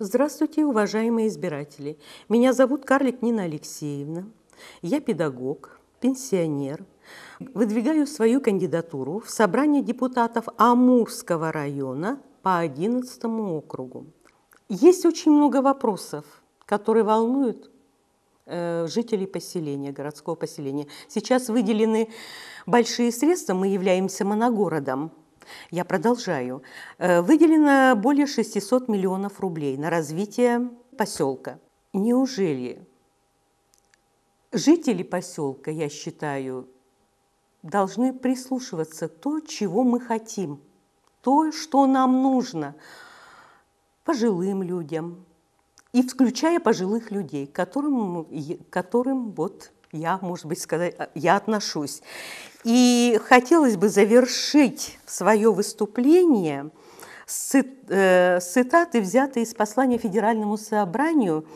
Здравствуйте, уважаемые избиратели. Меня зовут Карлик Нина Алексеевна. Я педагог, пенсионер. Выдвигаю свою кандидатуру в собрание депутатов Амурского района по 11 округу. Есть очень много вопросов, которые волнуют э, жителей поселения, городского поселения. Сейчас выделены большие средства, мы являемся моногородом, я продолжаю. Э, выделено более 600 миллионов рублей на развитие поселка. Неужели жители поселка, я считаю, должны прислушиваться то, чего мы хотим, то, что нам нужно пожилым людям, и включая пожилых людей, которым, которым вот я, может быть, сказать, э, я отношусь. И хотелось бы завершить свое выступление с э, цитаты, взятые из послания Федеральному собранию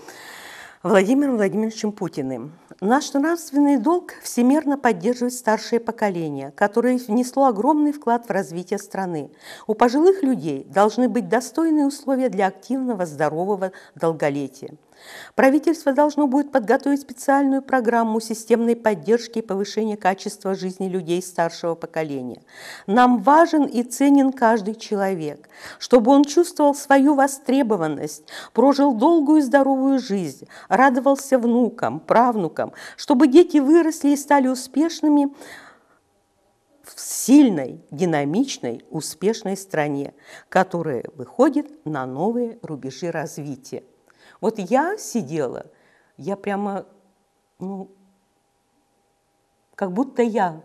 Владимиром Владимировичем Путиным. Наш нравственный долг – всемерно поддерживать старшее поколение, которое внесло огромный вклад в развитие страны. У пожилых людей должны быть достойные условия для активного, здорового долголетия. Правительство должно будет подготовить специальную программу системной поддержки и повышения качества жизни людей старшего поколения. Нам важен и ценен каждый человек, чтобы он чувствовал свою востребованность, прожил долгую и здоровую жизнь, радовался внукам, правнукам, чтобы дети выросли и стали успешными, в сильной, динамичной, успешной стране, которая выходит на новые рубежи развития. Вот я сидела, я прямо, ну, как будто я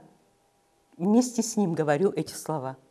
вместе с ним говорю эти слова –